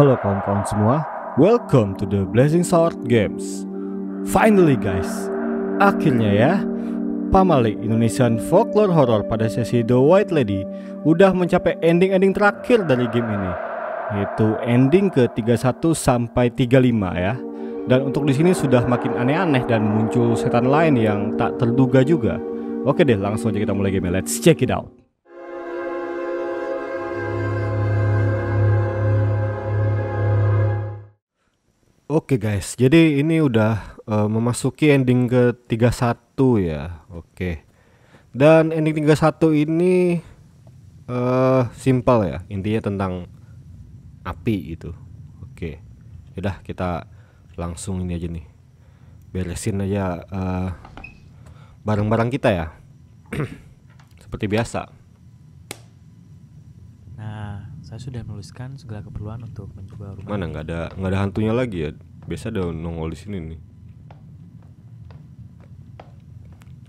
Halo kawan-kawan semua, welcome to the Blazing Sword Games. Finally guys, akhirnya ya, Pamali Indonesian Folklore Horror pada sesi The White Lady udah mencapai ending-ending terakhir dari game ini, yaitu ending ke 31 sampai 35 ya. Dan untuk di sini sudah makin aneh-aneh dan muncul setan lain yang tak terduga juga. Oke deh, langsung aja kita mulai game. Let's check it out. Oke okay guys, jadi ini udah uh, memasuki ending ke 31 ya. Oke. Okay. Dan ending 31 ini eh uh, simple ya, intinya tentang api itu. Oke. Okay. Udah kita langsung ini aja nih. Beresin aja eh, barang-barang uh, kita ya. Seperti biasa saya sudah menuliskan segala keperluan untuk menjual rumah. Mana nggak ada nggak ada hantunya lagi ya? Biasa ada nongol di sini nih.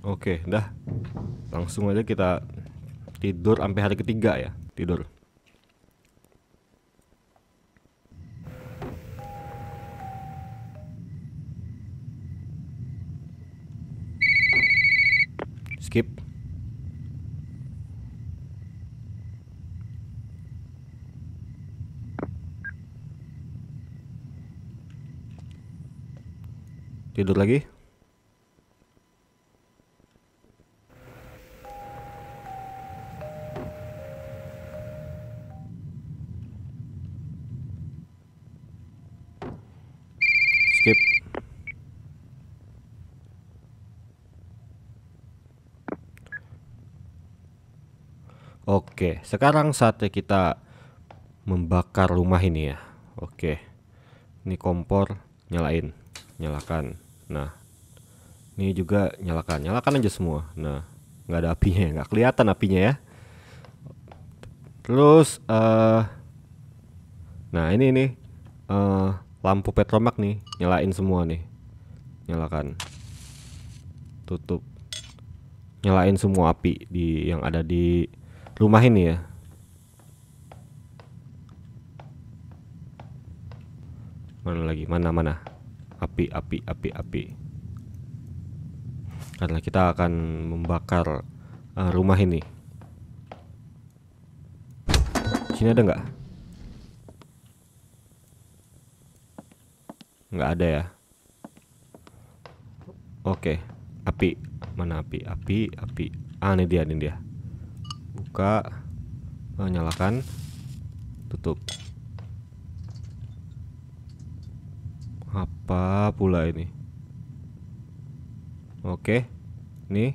Oke, dah. Langsung aja kita tidur sampai hari ketiga ya, tidur. Skip. tidur lagi skip Oke, sekarang saatnya kita membakar rumah ini ya. Oke. Ini kompor nyalain nyalakan nah ini juga nyalakan nyalakan aja semua nah nggak ada apinya nggak kelihatan apinya ya terus uh, nah ini nih uh, lampu petromak nih nyalain semua nih nyalakan tutup nyalain semua api di yang ada di rumah ini ya mana lagi mana mana api api api api karena kita akan membakar uh, rumah ini sini ada nggak nggak ada ya oke api mana api api api ah ini dia ini dia buka eh, nyalakan tutup Apa pula ini? Oke. ini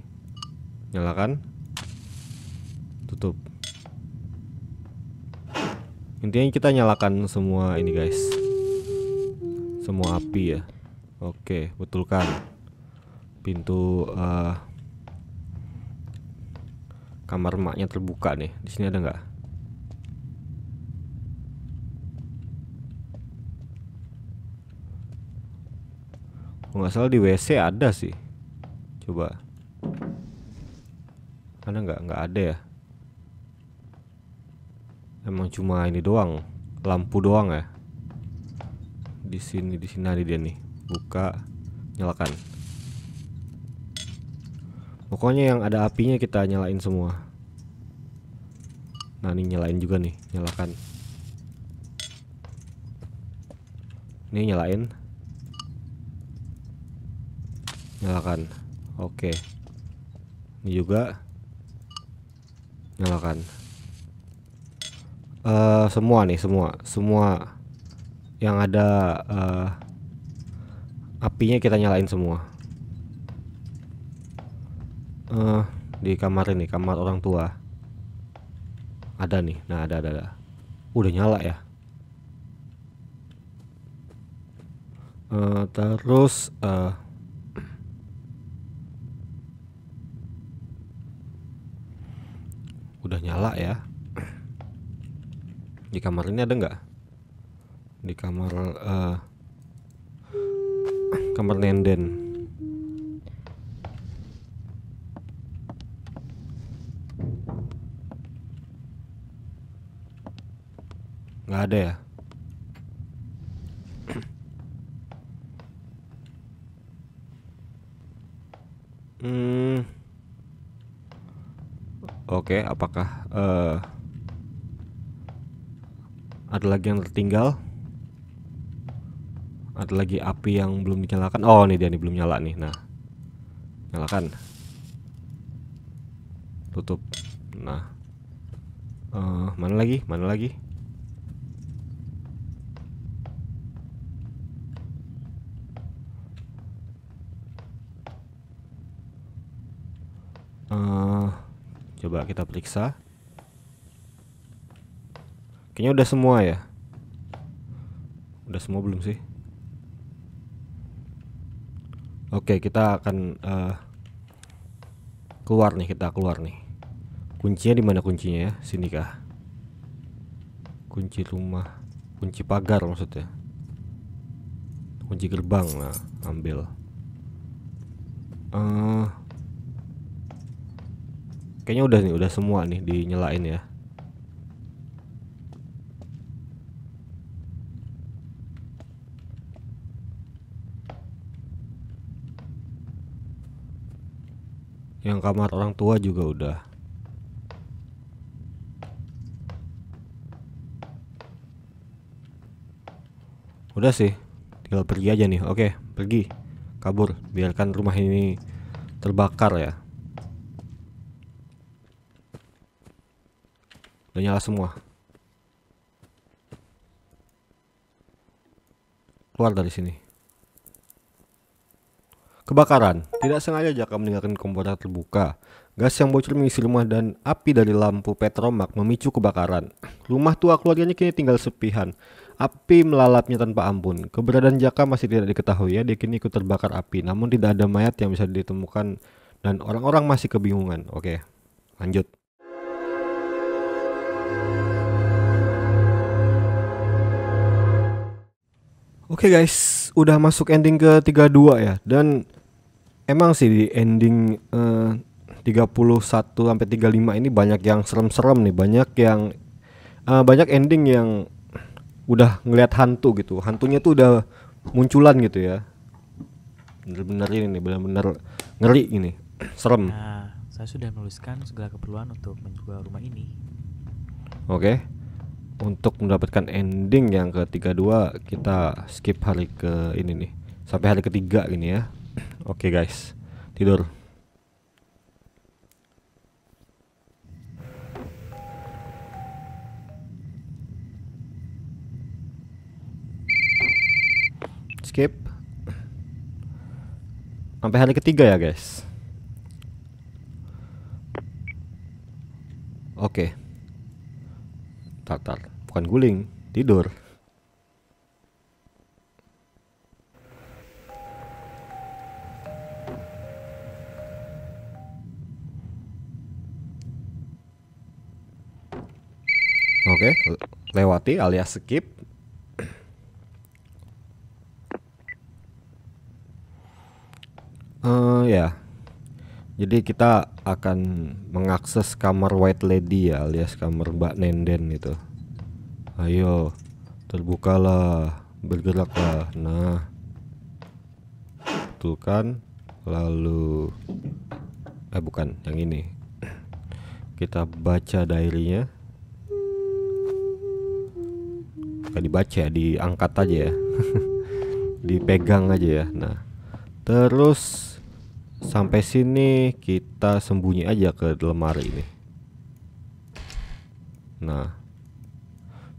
Nyalakan. Tutup. Intinya kita nyalakan semua ini, guys. Semua api ya. Oke, betulkan. Pintu uh, kamar maknya terbuka nih. Di sini ada nggak? Kalau nggak salah di WC ada sih. Coba. Ada nggak? Nggak ada ya. Emang cuma ini doang, lampu doang ya. Di sini di sini ada dia nih. Buka, nyalakan. Pokoknya yang ada apinya kita nyalain semua. Nah, ini nyalain juga nih, nyalakan. Ini nyalain nyalakan oke ini juga nyalakan uh, semua nih semua semua yang ada uh, apinya kita nyalain semua uh, di kamar ini kamar orang tua ada nih nah ada ada, ada. udah nyala ya uh, terus uh, di kamar ini ada nggak di kamar uh, kamar nenden nggak ada ya hmm oke okay, apakah uh, ada lagi yang tertinggal ada lagi api yang belum dinyalakan oh ini dia ini belum nyala nih nah nyalakan tutup nah uh, mana lagi mana lagi eh, coba kita periksa Kayaknya udah semua ya. Udah semua belum sih? Oke, kita akan uh, keluar nih, kita keluar nih. Kuncinya di mana kuncinya ya? Sini kah? Kunci rumah, kunci pagar maksudnya. Kunci gerbang lah, ambil. Uh, kayaknya udah nih, udah semua nih dinyalain ya. yang kamar orang tua juga udah udah sih tinggal pergi aja nih oke pergi kabur biarkan rumah ini terbakar ya udah nyala semua keluar dari sini Kebakaran. Tidak sengaja Jaka meninggalkan kompor terbuka. Gas yang bocor mengisi rumah dan api dari lampu petromak memicu kebakaran. Rumah tua keluarganya kini tinggal sepihan. Api melalapnya tanpa ampun. Keberadaan Jaka masih tidak diketahui ya, dia kini ikut terbakar api. Namun tidak ada mayat yang bisa ditemukan dan orang-orang masih kebingungan. Oke, lanjut. Oke okay guys, udah masuk ending ke 32 ya dan emang sih di ending eh, uh, 31 sampai 35 ini banyak yang serem-serem nih, banyak yang uh, banyak ending yang udah ngelihat hantu gitu. Hantunya tuh udah munculan gitu ya. Bener-bener ini nih, bener-bener ngeri ini. Serem. Nah, saya sudah menuliskan segala keperluan untuk menjual rumah ini. Oke. Okay. Untuk mendapatkan ending yang ke dua kita skip hari ke ini nih. Sampai hari ketiga ini ya. Oke okay, guys, tidur. Skip. Sampai hari ketiga ya guys. Oke. Okay. Tatar, Bukan guling, tidur. Oke, lewati alias skip. Uh, ya, jadi kita akan mengakses kamar White Lady ya, alias kamar Mbak Nenden itu. Ayo, terbukalah, bergeraklah. Nah, tuh kan? Lalu, eh bukan, yang ini. Kita baca dairinya. bukan dibaca diangkat aja ya dipegang aja ya nah terus sampai sini kita sembunyi aja ke lemari ini nah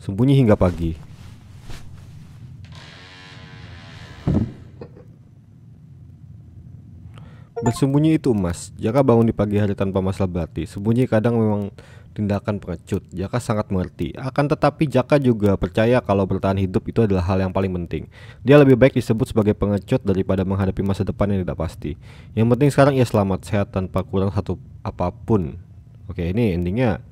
sembunyi hingga pagi Bersembunyi itu emas. Jaka bangun di pagi hari tanpa masalah berarti. Sembunyi kadang memang tindakan pengecut. Jaka sangat mengerti. Akan tetapi Jaka juga percaya kalau bertahan hidup itu adalah hal yang paling penting. Dia lebih baik disebut sebagai pengecut daripada menghadapi masa depan yang tidak pasti. Yang penting sekarang ia selamat sehat tanpa kurang satu apapun. Oke, ini endingnya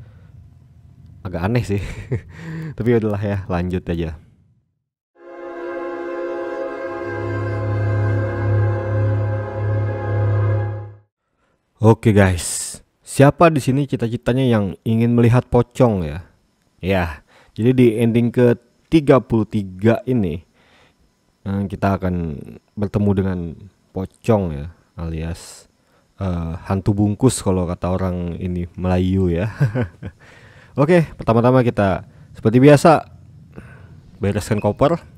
agak aneh sih. Tapi udahlah ya, lanjut aja. Oke guys, siapa di sini cita-citanya yang ingin melihat pocong ya? Ya, jadi di ending ke 33 ini eh, kita akan bertemu dengan pocong ya, alias uh, hantu bungkus kalau kata orang ini Melayu ya. Oke, pertama-tama kita seperti biasa bereskan koper.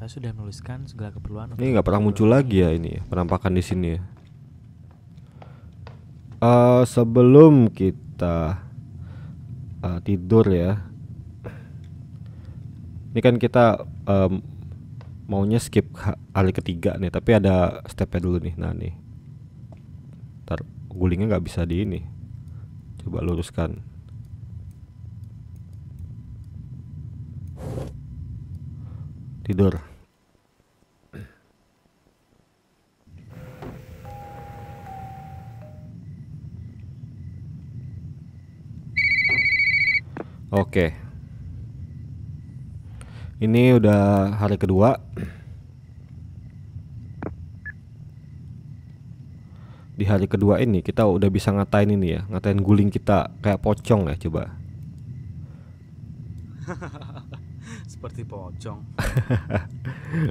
saya sudah menuliskan segala keperluan ini nggak pernah muncul lagi ya ini ya, penampakan di sini ya uh, sebelum kita uh, tidur ya ini kan kita um, maunya skip hari ketiga nih tapi ada stepnya dulu nih nah nih ntar gulingnya nggak bisa di ini coba luruskan tidur Oke. Ini udah hari kedua. Di hari kedua ini kita udah bisa ngatain ini ya, ngatain guling kita kayak pocong ya coba. Seperti pocong.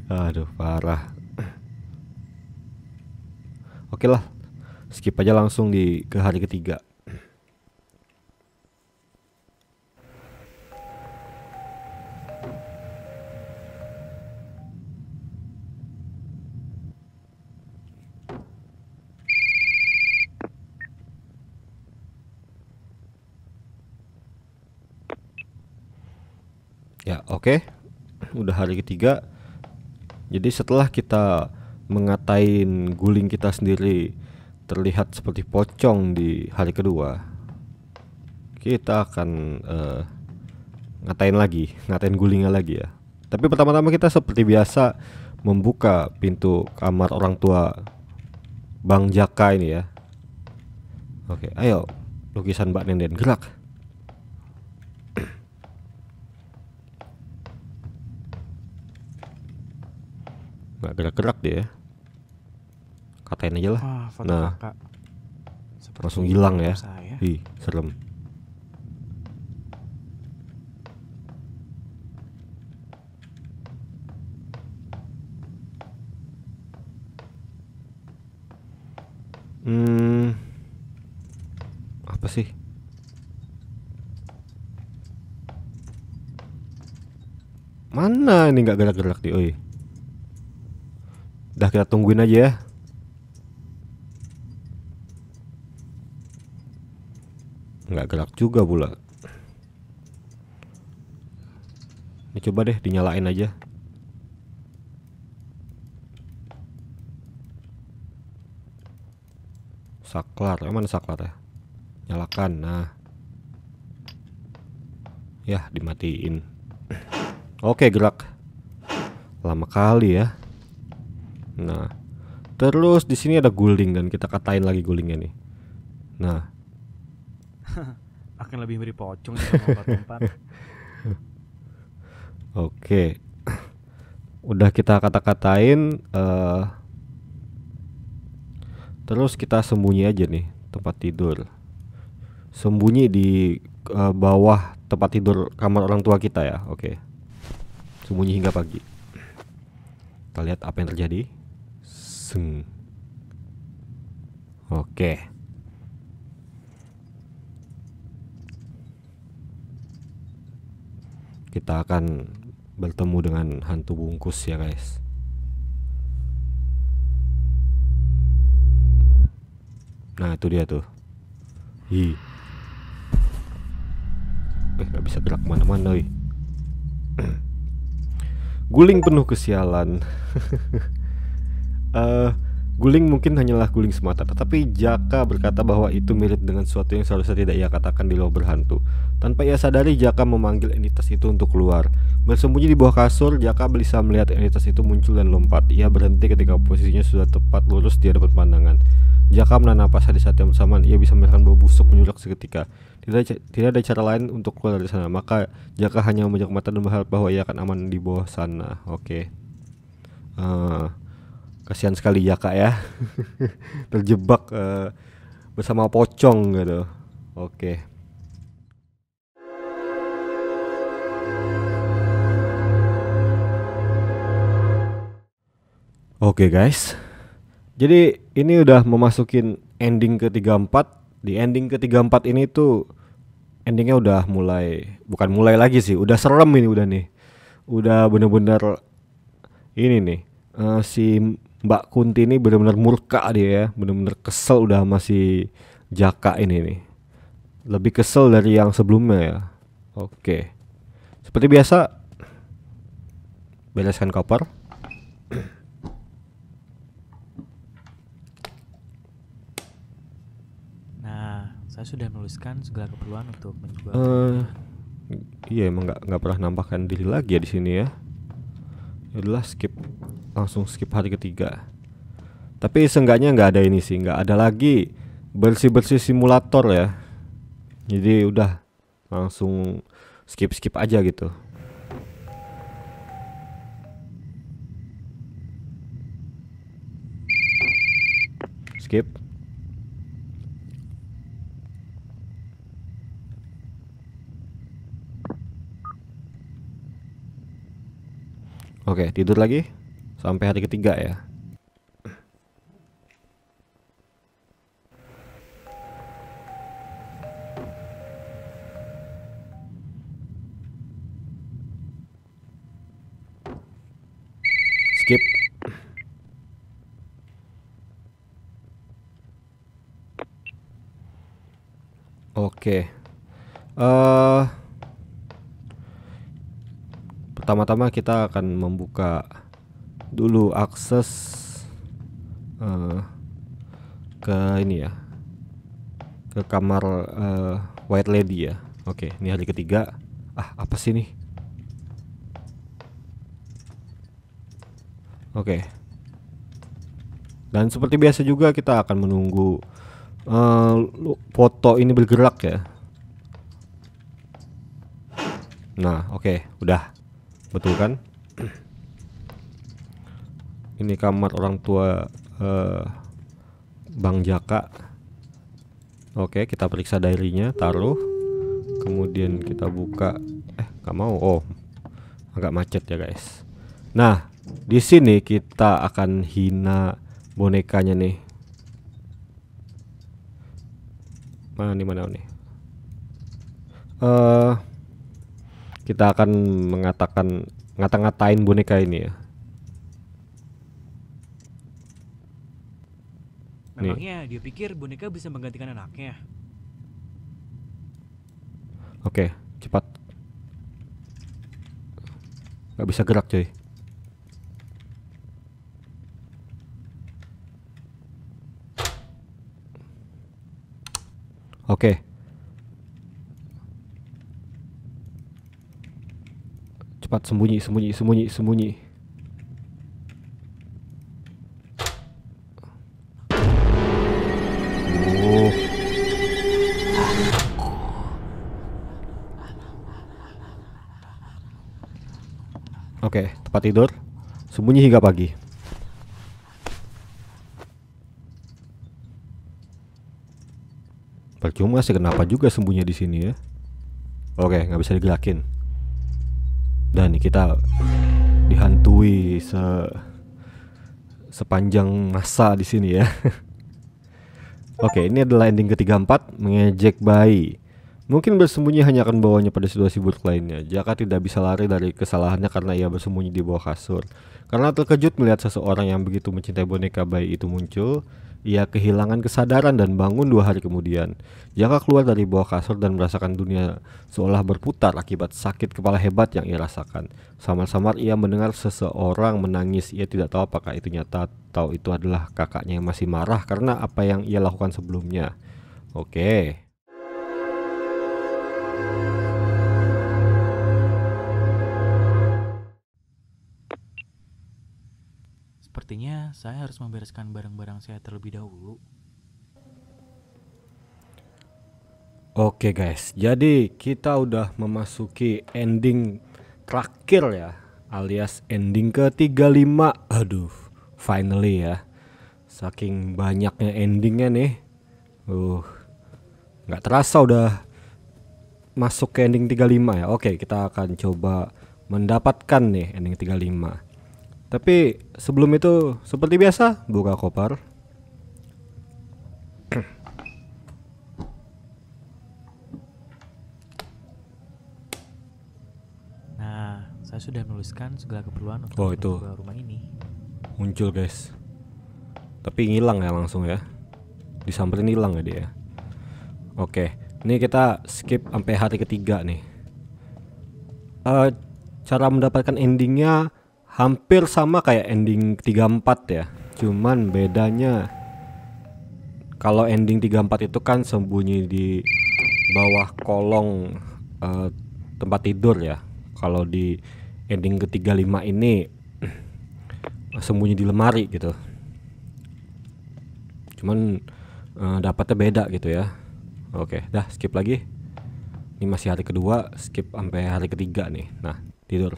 Aduh, parah. Oke lah. Skip aja langsung di ke hari ketiga. Oke, okay? udah hari ketiga. Jadi setelah kita mengatain guling kita sendiri terlihat seperti pocong di hari kedua, kita akan uh, ngatain lagi, ngatain gulingnya lagi ya. Tapi pertama-tama kita seperti biasa membuka pintu kamar orang tua Bang Jaka ini ya. Oke, okay, ayo lukisan Mbak Nenden gerak. nggak gerak-gerak dia ya. katain aja lah Wah, foto nah kakak. langsung hilang ya saya. ih serem Hmm, apa sih? Mana ini nggak gerak-gerak di oi? Udah kita tungguin aja ya. Nggak gerak juga pula. Ini coba deh dinyalain aja. saklar emang saklar ya nyalakan nah ya dimatiin oke gerak lama kali ya Nah, terus di sini ada guling dan kita katain lagi gulingnya nih. Nah, akan lebih mirip pocong Oke, udah kita kata-katain, uh, terus kita sembunyi aja nih tempat tidur. Sembunyi di uh, bawah tempat tidur kamar orang tua kita ya, oke. Sembunyi hingga pagi. Kita lihat apa yang terjadi langsung. Oke. Kita akan bertemu dengan hantu bungkus ya guys. Nah itu dia tuh. Hi. Eh gak bisa gerak kemana-mana, guling penuh kesialan. uh, Guling mungkin hanyalah guling semata, tetapi Jaka berkata bahwa itu mirip dengan sesuatu yang seharusnya tidak ia katakan di luar berhantu. Tanpa ia sadari, Jaka memanggil entitas itu untuk keluar. Bersembunyi di bawah kasur, Jaka bisa melihat entitas itu muncul dan lompat. Ia berhenti ketika posisinya sudah tepat lurus di hadapan pandangan. Jaka menahan nafas di saat yang bersamaan, ia bisa melihat bau busuk menyulak seketika. Tidak, tidak ada cara lain untuk keluar dari sana, maka Jaka hanya memejamkan mata dan berharap bahwa ia akan aman di bawah sana. Oke. Okay. Uh, eh, kasihan sekali ya kak ya terjebak uh, bersama pocong gitu oke Oke guys, jadi ini udah memasukin ending ke-34 Di ending ke-34 ini tuh endingnya udah mulai, bukan mulai lagi sih, udah serem ini udah nih Udah bener-bener ini nih, uh, si Mbak Kunti ini benar-benar murka dia ya, benar-benar kesel udah masih Jaka ini nih. Lebih kesel dari yang sebelumnya ya. Oke. Seperti biasa bereskan koper. Nah, saya sudah menuliskan segala keperluan untuk menjual. Uh, iya emang nggak nggak pernah nampakkan diri lagi ya di sini ya adalah skip langsung skip hari ketiga tapi seenggaknya nggak ada ini sih nggak ada lagi bersih bersih simulator ya jadi udah langsung skip skip aja gitu skip Oke, tidur lagi sampai hari ketiga ya. Skip. Oke. Eh uh, pertama-tama kita akan membuka dulu akses uh, ke ini ya ke kamar uh, white lady ya oke ini hari ketiga ah apa sih nih oke dan seperti biasa juga kita akan menunggu uh, foto ini bergerak ya nah oke udah betul kan ini kamar orang tua uh, Bang Jaka oke kita periksa dairinya. taruh kemudian kita buka eh nggak mau oh agak macet ya guys nah di sini kita akan hina bonekanya nih mana nih mana nih uh, kita akan mengatakan ngata-ngatain boneka ini ya. Memangnya Nih. dia pikir boneka bisa menggantikan anaknya? Oke, cepat. Gak bisa gerak cuy. Oke. Cepat sembunyi, sembunyi, sembunyi, sembunyi. Oh. Oke, okay, tempat tidur. Sembunyi hingga pagi. Percuma sih kenapa juga sembunyi di sini ya? Oke, okay, nggak bisa digerakin dan kita dihantui se sepanjang masa di sini ya. Oke, ini adalah ending ketiga empat mengejek bayi. Mungkin bersembunyi hanya akan bawanya pada situasi buruk lainnya. Jaka tidak bisa lari dari kesalahannya karena ia bersembunyi di bawah kasur. Karena terkejut melihat seseorang yang begitu mencintai boneka bayi itu muncul, ia kehilangan kesadaran dan bangun dua hari kemudian. Jaka keluar dari bawah kasur dan merasakan dunia seolah berputar akibat sakit kepala hebat yang ia rasakan. Samar-samar ia mendengar seseorang menangis. Ia tidak tahu apakah itu nyata atau itu adalah kakaknya yang masih marah karena apa yang ia lakukan sebelumnya. Oke. Okay. Sepertinya saya harus membereskan barang-barang saya terlebih dahulu. Oke guys, jadi kita udah memasuki ending terakhir ya, alias ending ke-35. Aduh, finally ya. Saking banyaknya endingnya nih. Uh, nggak terasa udah masuk ke ending 35 ya. Oke, kita akan coba mendapatkan nih ending 35. Tapi sebelum itu seperti biasa buka koper. Nah, saya sudah menuliskan segala keperluan untuk oh, itu. rumah ini. Muncul guys. Tapi ngilang ya langsung ya. Disamperin hilang ya dia. Oke, ini kita skip sampai hari ketiga nih. Uh, cara mendapatkan endingnya hampir sama kayak ending 34 ya cuman bedanya kalau ending 34 itu kan sembunyi di bawah kolong uh, tempat tidur ya kalau di ending ke 35 ini sembunyi di lemari gitu cuman uh, dapatnya beda gitu ya oke dah skip lagi ini masih hari kedua skip sampai hari ketiga nih nah tidur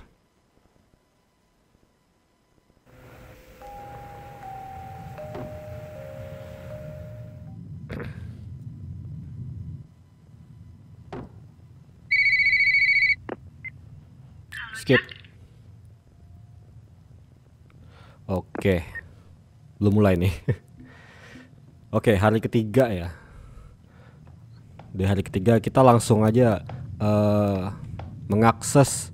skip oke okay. belum mulai nih oke okay, hari ketiga ya di hari ketiga kita langsung aja uh, mengakses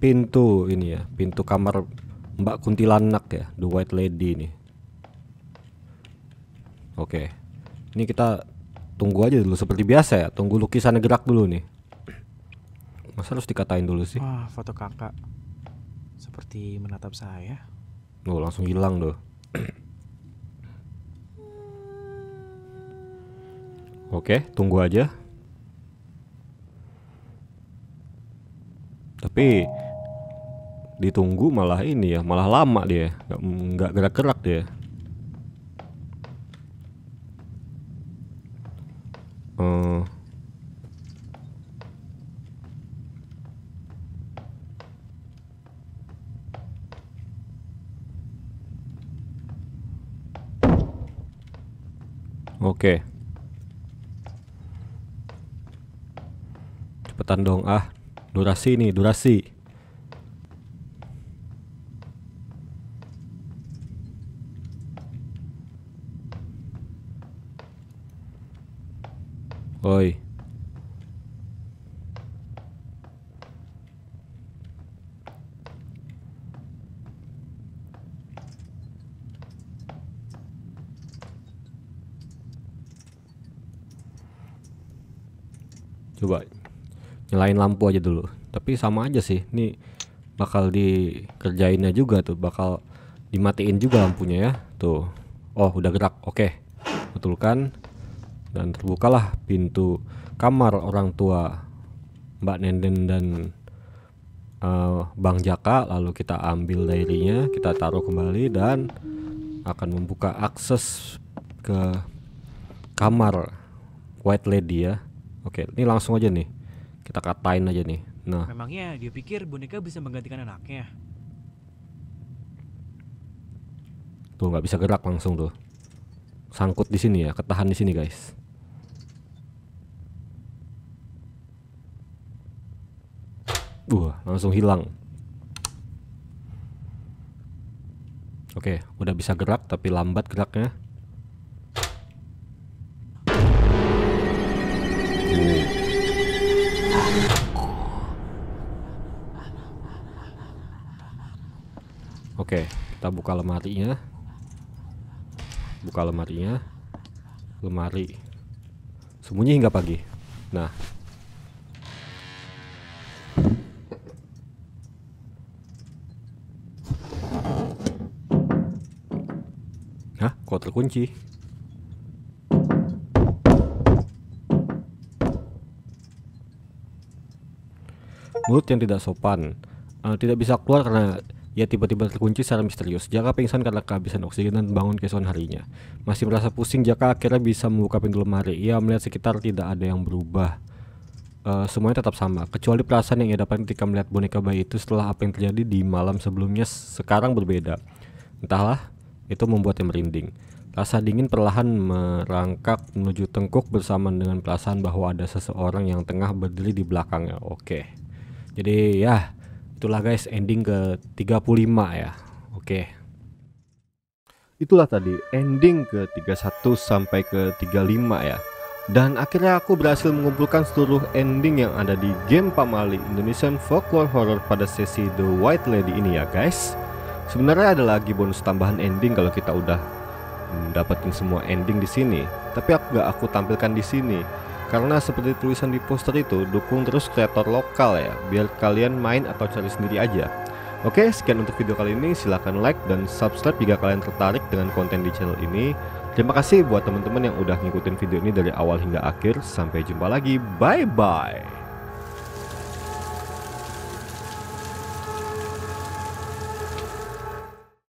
pintu ini ya pintu kamar Mbak Kuntilanak ya the white lady ini. oke okay. ini kita tunggu aja dulu seperti biasa ya tunggu lukisan gerak dulu nih Masa harus dikatain dulu sih? Wah, foto kakak seperti menatap saya. Loh, langsung hilang doh. Oke, tunggu aja. Tapi ditunggu malah ini ya, malah lama dia, nggak nggak gerak-gerak dia. Uh, Oke. Cepetan dong ah. Durasi nih, durasi. Oi. nyalain lampu aja dulu tapi sama aja sih ini bakal dikerjainnya juga tuh bakal dimatiin juga lampunya ya tuh oh udah gerak oke okay. betulkan dan terbukalah pintu kamar orang tua Mbak Nenden dan uh, Bang Jaka lalu kita ambil dairinya kita taruh kembali dan akan membuka akses ke kamar White Lady ya oke ini langsung aja nih kita katain aja nih. Nah. Memangnya dia pikir boneka bisa menggantikan anaknya? Tuh nggak bisa gerak langsung tuh. Sangkut di sini ya, ketahan di sini guys. Wah, uh, langsung hilang. Oke, okay, udah bisa gerak tapi lambat geraknya. Oke, kita buka lemarinya. Buka lemarinya. Lemari. Sembunyi hingga pagi. Nah. Hah, kok terkunci? Mulut yang tidak sopan uh, tidak bisa keluar karena ia tiba-tiba terkunci secara misterius. Jaka pingsan karena kehabisan oksigen dan bangun keesokan harinya. Masih merasa pusing, Jaka akhirnya bisa membuka pintu lemari. Ia melihat sekitar tidak ada yang berubah. Uh, semuanya tetap sama, kecuali perasaan yang ia dapat ketika melihat boneka bayi itu setelah apa yang terjadi di malam sebelumnya sekarang berbeda. Entahlah, itu membuatnya merinding. Rasa dingin perlahan merangkak menuju tengkuk bersama dengan perasaan bahwa ada seseorang yang tengah berdiri di belakangnya. Oke. Jadi ya, Itulah guys ending ke 35 ya. Oke. Okay. Itulah tadi ending ke 31 sampai ke 35 ya. Dan akhirnya aku berhasil mengumpulkan seluruh ending yang ada di game Pamali Indonesian Folklore Horror pada sesi The White Lady ini ya guys Sebenarnya ada lagi bonus tambahan ending kalau kita udah mendapatkan semua ending di sini, tapi aku gak aku tampilkan di sini karena seperti tulisan di poster itu, dukung terus kreator lokal ya, biar kalian main atau cari sendiri aja. Oke, sekian untuk video kali ini. Silahkan like dan subscribe jika kalian tertarik dengan konten di channel ini. Terima kasih buat teman-teman yang udah ngikutin video ini dari awal hingga akhir. Sampai jumpa lagi. Bye-bye.